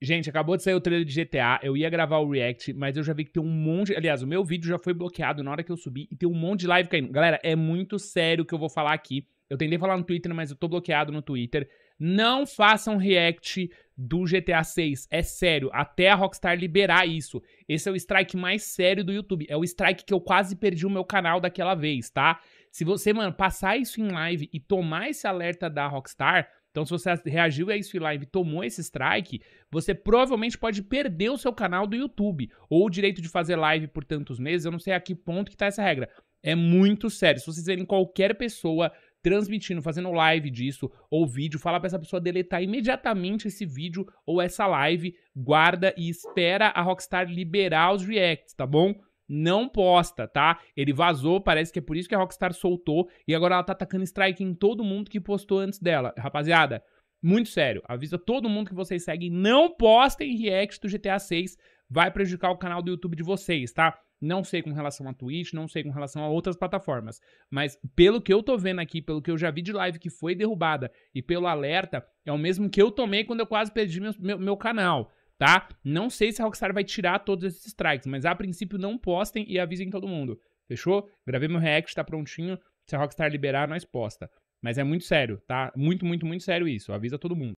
Gente, acabou de sair o trailer de GTA. Eu ia gravar o React, mas eu já vi que tem um monte. Aliás, o meu vídeo já foi bloqueado na hora que eu subi e tem um monte de live caindo. Galera, é muito sério o que eu vou falar aqui. Eu tentei falar no Twitter, mas eu tô bloqueado no Twitter. Não façam react do GTA 6. É sério, até a Rockstar liberar isso. Esse é o strike mais sério do YouTube. É o strike que eu quase perdi o meu canal daquela vez, tá? Se você, mano, passar isso em live e tomar esse alerta da Rockstar, então, se você reagiu a isso em live e tomou esse strike, você provavelmente pode perder o seu canal do YouTube ou o direito de fazer live por tantos meses. Eu não sei a que ponto que está essa regra. É muito sério. Se vocês verem qualquer pessoa transmitindo, fazendo live disso ou vídeo, fala para essa pessoa deletar imediatamente esse vídeo ou essa live, guarda e espera a Rockstar liberar os reacts, tá bom? não posta, tá? Ele vazou, parece que é por isso que a Rockstar soltou e agora ela tá atacando strike em todo mundo que postou antes dela. Rapaziada, muito sério, avisa todo mundo que vocês seguem, não postem react do GTA 6, vai prejudicar o canal do YouTube de vocês, tá? Não sei com relação a Twitch, não sei com relação a outras plataformas, mas pelo que eu tô vendo aqui, pelo que eu já vi de live que foi derrubada e pelo alerta, é o mesmo que eu tomei quando eu quase perdi meu, meu, meu canal tá? Não sei se a Rockstar vai tirar todos esses strikes, mas a princípio não postem e avisem todo mundo. Fechou? Gravei meu react, tá prontinho. Se a Rockstar liberar, nós posta. Mas é muito sério, tá? Muito, muito, muito sério isso. Avisa todo mundo.